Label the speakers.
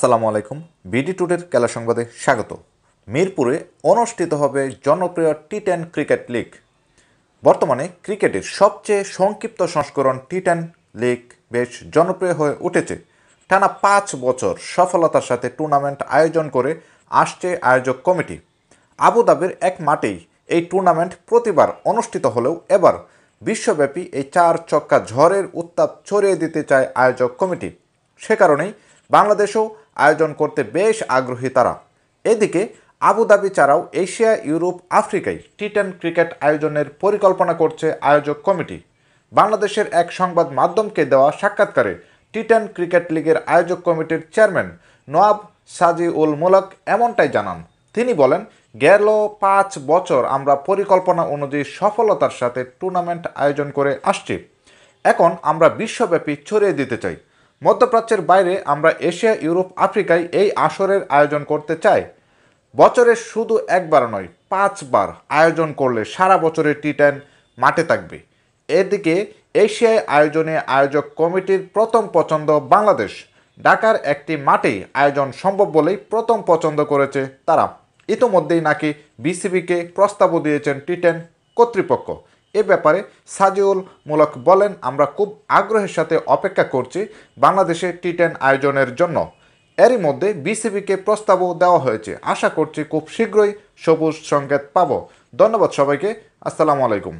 Speaker 1: আসসালামু আলাইকুম বিডি টুডের খেলা সংবাদে স্বাগত মিরপুরে অনুষ্ঠিত হবে জনপ্রিয় টি টেন ক্রিকেট লিগ বর্তমানে ক্রিকেটের সবচেয়ে সংক্ষিপ্ত সংস্করণ টি টেন লিগ বেশ জনপ্রিয় হয়ে উঠেছে টানা পাঁচ বছর সফলতার সাথে টুর্নামেন্ট আয়োজন করে আসছে আয়োজক কমিটি আবুধাবির এক মাঠেই এই টুর্নামেন্ট প্রতিবার অনুষ্ঠিত হলেও এবার বিশ্বব্যাপী এই চার চক্কা ঝড়ের উত্তাপ ছড়িয়ে দিতে চায় আয়োজক কমিটি সে কারণেই বাংলাদেশেও আয়োজন করতে বেশ আগ্রহী তারা এদিকে আবুধাবি ছাড়াও এশিয়া ইউরোপ আফ্রিকায় টি টেন ক্রিকেট আয়োজনের পরিকল্পনা করছে আয়োজক কমিটি বাংলাদেশের এক সংবাদ মাধ্যমকে দেওয়া সাক্ষাৎকারে টি টেন ক্রিকেট লীগের আয়োজক কমিটির চেয়ারম্যান নোয়াব সাজি উল মুলক এমনটাই জানান তিনি বলেন গেল পাঁচ বছর আমরা পরিকল্পনা অনুযায়ী সফলতার সাথে টুর্নামেন্ট আয়োজন করে আসছি এখন আমরা বিশ্বব্যাপী ছড়িয়ে দিতে চাই মধ্যপ্রাচ্যের বাইরে আমরা এশিয়া ইউরোপ আফ্রিকায় এই আসরের আয়োজন করতে চাই বছরে শুধু একবার নয় পাঁচবার আয়োজন করলে সারা বছরের টি টেন মাঠে থাকবে এদিকে এশিয়ায় আয়োজনে আয়োজক কমিটির প্রথম পছন্দ বাংলাদেশ ঢাকার একটি মাঠেই আয়োজন সম্ভব বলেই প্রথম পছন্দ করেছে তারা ইতোমধ্যেই নাকি বিসিবিকে প্রস্তাবও দিয়েছেন টি টেন কর্তৃপক্ষ এ ব্যাপারে সাজিউল মূলক বলেন আমরা খুব আগ্রহের সাথে অপেক্ষা করছি বাংলাদেশে টি টেন আয়োজনের জন্য এরই মধ্যে বিসিবিকে প্রস্তাবও দেওয়া হয়েছে আশা করছি খুব শীঘ্রই সবুজ সংকেত পাব ধন্যবাদ সবাইকে আসসালামু আলাইকুম